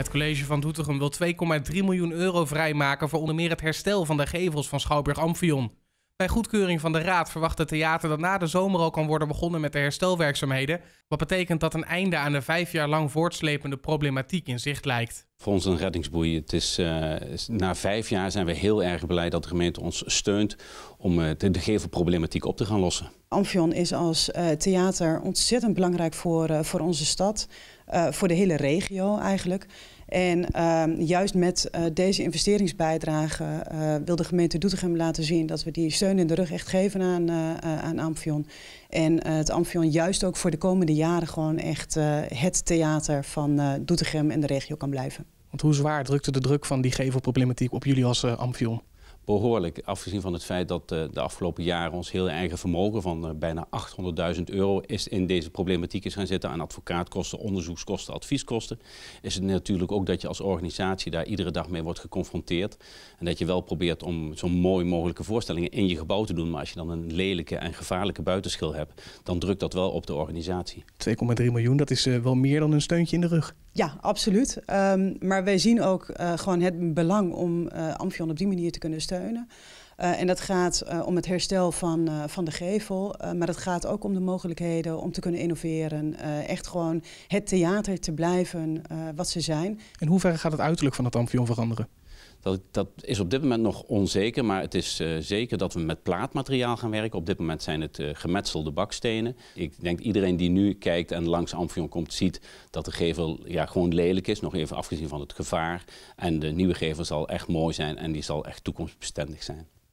Het college van Doetinchem wil 2,3 miljoen euro vrijmaken voor onder meer het herstel van de gevels van Schouwburg Amphion. Bij goedkeuring van de Raad verwacht het theater dat na de zomer al kan worden begonnen met de herstelwerkzaamheden, wat betekent dat een einde aan de vijf jaar lang voortslepende problematiek in zicht lijkt voor ons een reddingsboei. Het eh, is, na vijf jaar zijn we heel erg blij dat de gemeente ons steunt om eh, de, de, gevelproblematiek op te gaan lossen. Amphion is als eh, theater ontzettend belangrijk voor, voor onze stad, voor de hele regio eigenlijk. En ehm, juist met deze investeringsbijdrage wil de gemeente Doetinchem laten zien dat we die steun in de rug echt geven aan, aan Amphion En het Amphion juist ook voor de komende jaren gewoon echt het theater van Doetinchem en de regio kan blijven. Want hoe zwaar drukte de druk van die gevelproblematiek op jullie als uh, eh, Amphion? behoorlijk. Afgezien van het feit dat eh, de afgelopen jaren ons heel eigen vermogen van eh, bijna 800.000 euro is in deze problematiek is gaan zitten aan advocaatkosten, onderzoekskosten, advieskosten, is het natuurlijk ook dat je als organisatie daar iedere dag mee wordt geconfronteerd. En dat je wel probeert om zo mooi mogelijke voorstellingen in je gebouw te doen. Maar als je dan een lelijke en gevaarlijke buitenschil hebt, dan drukt dat wel op de organisatie. 2,3 miljoen, dat is eh, wel meer dan een steuntje in de rug. Ja, absoluut. Ehm, maar wij zien ook gewoon het belang om Amphion op die manier te kunnen steunen ondersteunen. Eh, en dat gaat eh, om het herstel van, eh, van de gevel, maar het gaat ook om de mogelijkheden om te kunnen innoveren. echt gewoon het theater te blijven wat ze zijn. En hoe ver gaat het uiterlijk van het amphion veranderen? Dat, dat, is op dit moment nog onzeker, maar het is zeker dat we met plaatmateriaal gaan werken. Op dit moment zijn het gemetselde bakstenen. Ik denk iedereen die nu kijkt en langs Amphion komt, ziet dat de gevel ja, gewoon lelijk is. Nog even afgezien van het gevaar. En de nieuwe gevel zal echt mooi zijn en die zal echt toekomstbestendig zijn.